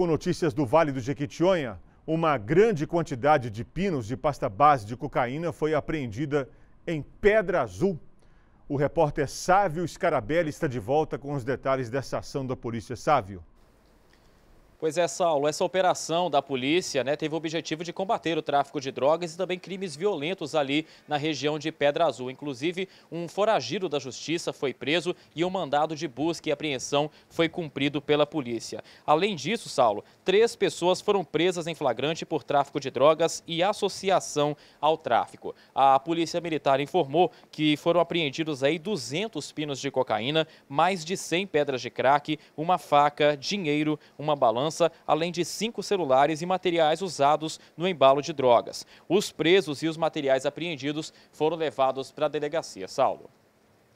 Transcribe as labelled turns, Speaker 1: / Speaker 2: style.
Speaker 1: com notícias do Vale do Jequitinhonha, uma grande quantidade de pinos de pasta base de cocaína foi apreendida em Pedra Azul. O repórter Sávio Scarabelli está de volta com os detalhes dessa ação da polícia. Sávio.
Speaker 2: Pois é, Saulo, essa operação da polícia né, teve o objetivo de combater o tráfico de drogas e também crimes violentos ali na região de Pedra Azul. Inclusive, um foragido da justiça foi preso e um mandado de busca e apreensão foi cumprido pela polícia. Além disso, Saulo, três pessoas foram presas em flagrante por tráfico de drogas e associação ao tráfico. A polícia militar informou que foram apreendidos aí 200 pinos de cocaína, mais de 100 pedras de crack, uma faca, dinheiro, uma balança segurança, além de cinco celulares e materiais usados no embalo de drogas. Os presos e os materiais apreendidos foram levados para a delegacia. Saulo.